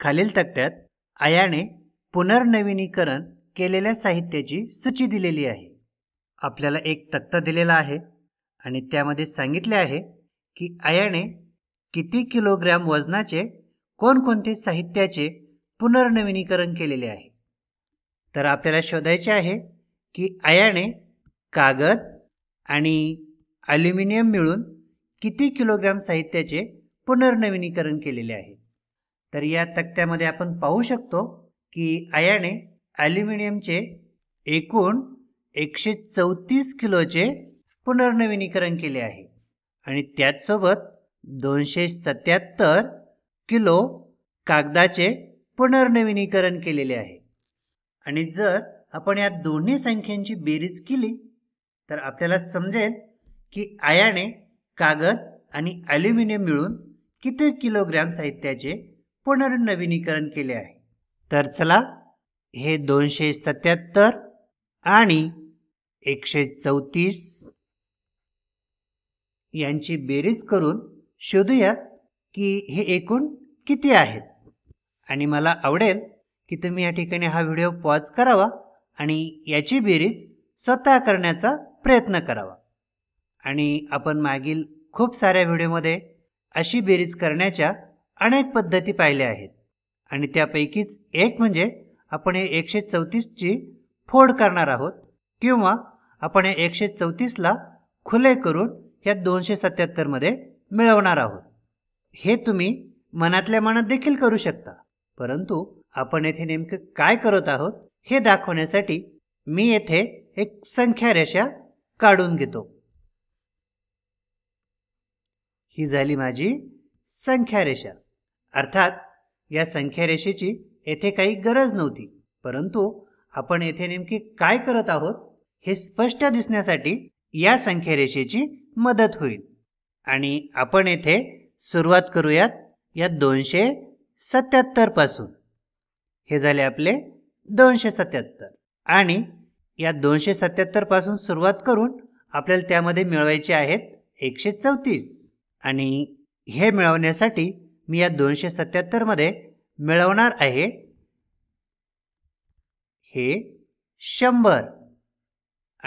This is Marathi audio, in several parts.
खालील तक्त्यात आयाने पुनर्नवीनीकरण केलेल्या साहित्याची सूची दिलेली आहे आपल्याला एक तक्ता दिलेला आहे आणि त्यामध्ये सांगितले आहे की आयाने किती किलोग्रॅम वजनाचे कोणकोणते साहित्याचे पुनर्नवीनीकरण केलेले आहे तर आपल्याला शोधायचे आहे की आयाने कागद आणि ॲल्युमिनियम मिळून किती किलोग्रॅम साहित्याचे पुनर्नवीनीकरण केलेले आहे तर या तक्त्यामध्ये आपण पाहू शकतो की आयाने ॲल्युमिनियमचे एकूण एकशे चौतीस किलोचे पुनर्नवीनीकरण केले आहे आणि त्याचसोबत दोनशे सत्याहत्तर किलो कागदाचे पुनर्नवीनीकरण केलेले आहे आणि जर आपण या दोन्ही संख्यांची बेरीज केली तर आपल्याला समजेल की आयाने कागद आणि ॲल्युमिनियम मिळून किती किलोग्रॅम साहित्याचे पुनर्नवीनीकरण केले आहे तर चला हे दोनशे सत्याहत्तर आणि एकशे चौतीस यांची बेरीज करून शोधूयात की हे एकूण किती आहेत आणि मला आवडेल की तुम्ही या ठिकाणी हा व्हिडिओ पॉज करावा आणि याची बेरीज स्वतः करण्याचा प्रयत्न करावा आणि आपण मागील खूप साऱ्या व्हिडिओमध्ये अशी बेरीज करण्याच्या अनेक पद्धती पाहिल्या आहेत आणि त्यापैकीच एक म्हणजे आपण हे एकशे चौतीसची फोड करणार आहोत किंवा आपण हे एकशे चौतीसला खुले करून ह्या दोनशे सत्याहत्तरमध्ये मिळवणार आहोत हे तुम्ही मनातल्या मनात देखील करू शकता परंतु आपण येथे नेमकं काय करत आहोत हे दाखवण्यासाठी मी येथे एक संख्या रेषा काढून घेतो ही झाली माझी संख्या रेषा अर्थात या संख्यारेषेची येथे काही गरज नव्हती परंतु आपण येथे नेमकी काय करत आहोत हे स्पष्ट दिसण्यासाठी या संख्यारेषेची मदत होईल आणि आपण येथे सुरुवात करूयात या दोनशे सत्याहत्तरपासून हे झाले आपले दोनशे सत्याहत्तर आणि या दोनशे पासून सुरुवात करून आपल्याला त्यामध्ये मिळवायचे आहेत एकशे चौतीस आणि हे मिळवण्यासाठी मी या दोनशे सत्याहत्तरमध्ये मिळवणार आहे हे शंभर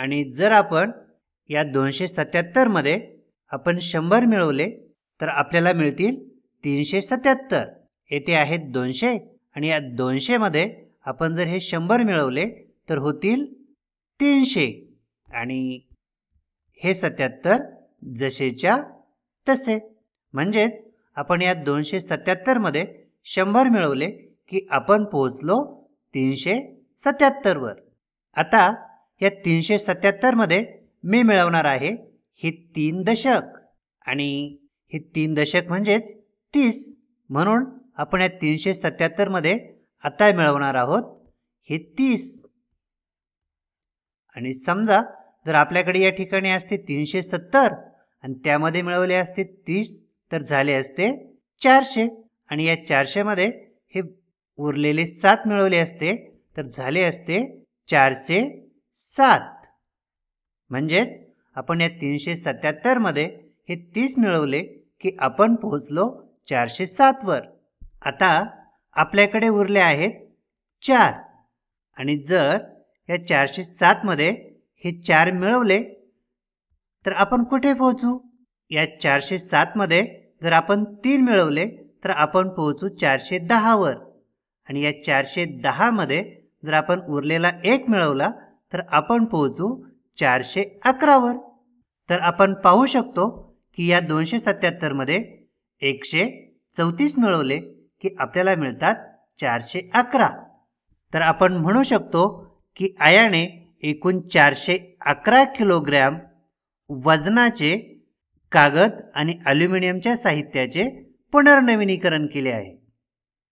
आणि जर आपण या दोनशे सत्याहत्तरमध्ये आपण शंभर मिळवले तर आपल्याला मिळतील तीनशे सत्याहत्तर येथे आहेत दोनशे आणि या दोनशेमध्ये आपण जर हे शंभर मिळवले तर होतील तीनशे आणि हे सत्याहत्तर जसेच्या तसे म्हणजेच आपण यात दोनशे सत्याहत्तरमध्ये शंभर मिळवले की आपण पोहोचलो तीनशे सत्याहत्तरवर आता या तीनशे सत्याहत्तरमध्ये मी मिळवणार आहे हे तीन दशक आणि हे तीन दशक म्हणजेच तीस म्हणून आपण या तीनशे सत्याहत्तरमध्ये आता मिळवणार आहोत हे तीस आणि समजा जर आपल्याकडे या ठिकाणी असते तीनशे सत्तर आणि त्यामध्ये मिळवले असते तीस तर झाले असते चारशे आणि या चारशेमध्ये हे उरलेले सात मिळवले असते तर झाले असते चारशे सात म्हणजेच आपण या तीनशे सत्याहत्तरमध्ये हे तीस मिळवले की आपण पोहोचलो चारशे सातवर आता आपल्याकडे उरले आहेत चार आणि जर या चारशे सातमध्ये हे चार मिळवले तर आपण कुठे पोहोचू या चारशे सातमध्ये जर आपण तीन मिळवले तर आपण पोहोचू चारशे दहावर आणि या चारशे दहामध्ये जर आपण उरलेला एक मिळवला तर आपण पोहोचू चारशे अकरावर तर आपण पाहू शकतो की या दोनशे सत्याहत्तरमध्ये एकशे चौतीस मिळवले की आपल्याला मिळतात चारशे अकरा तर आपण म्हणू शकतो की आयाने एकूण चारशे अकरा किलोग्रॅम वजनाचे कागद आणि ॲल्युमिनियमच्या साहित्याचे पुनर्नवीनीकरण केले आहे